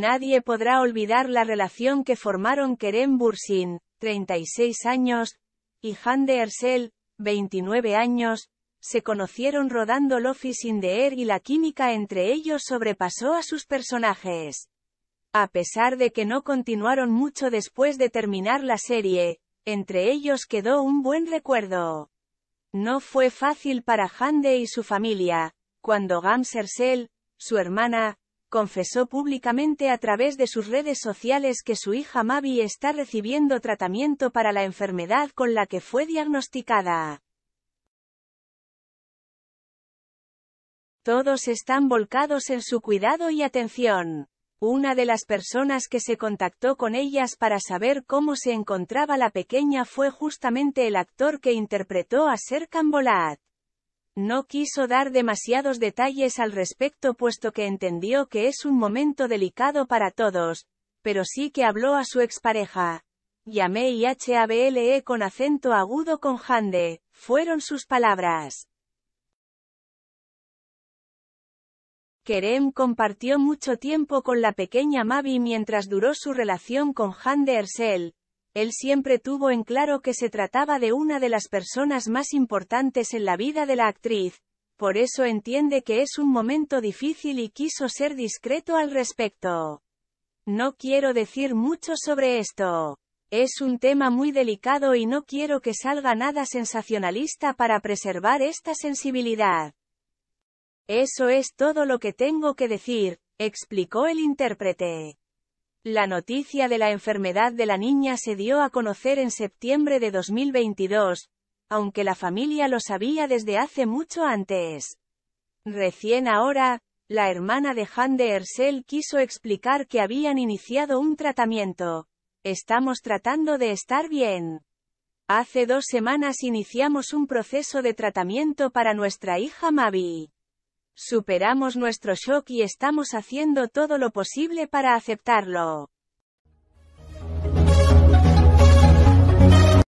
Nadie podrá olvidar la relación que formaron Kerem Bursin, 36 años, y Hande Ersel, 29 años, se conocieron rodando Lofi sin Deer y la química entre ellos sobrepasó a sus personajes. A pesar de que no continuaron mucho después de terminar la serie, entre ellos quedó un buen recuerdo. No fue fácil para Hande y su familia, cuando Gamsersel, su hermana, confesó públicamente a través de sus redes sociales que su hija Mavi está recibiendo tratamiento para la enfermedad con la que fue diagnosticada. Todos están volcados en su cuidado y atención. Una de las personas que se contactó con ellas para saber cómo se encontraba la pequeña fue justamente el actor que interpretó a Ser Cambolat. No quiso dar demasiados detalles al respecto puesto que entendió que es un momento delicado para todos, pero sí que habló a su expareja. Llamé y HABLE con acento agudo con Hande, fueron sus palabras. Kerem compartió mucho tiempo con la pequeña Mavi mientras duró su relación con Hande Ersel, él siempre tuvo en claro que se trataba de una de las personas más importantes en la vida de la actriz, por eso entiende que es un momento difícil y quiso ser discreto al respecto. No quiero decir mucho sobre esto. Es un tema muy delicado y no quiero que salga nada sensacionalista para preservar esta sensibilidad. Eso es todo lo que tengo que decir, explicó el intérprete. La noticia de la enfermedad de la niña se dio a conocer en septiembre de 2022, aunque la familia lo sabía desde hace mucho antes. Recién ahora, la hermana de Han de ercel quiso explicar que habían iniciado un tratamiento. Estamos tratando de estar bien. Hace dos semanas iniciamos un proceso de tratamiento para nuestra hija Mavi. Superamos nuestro shock y estamos haciendo todo lo posible para aceptarlo.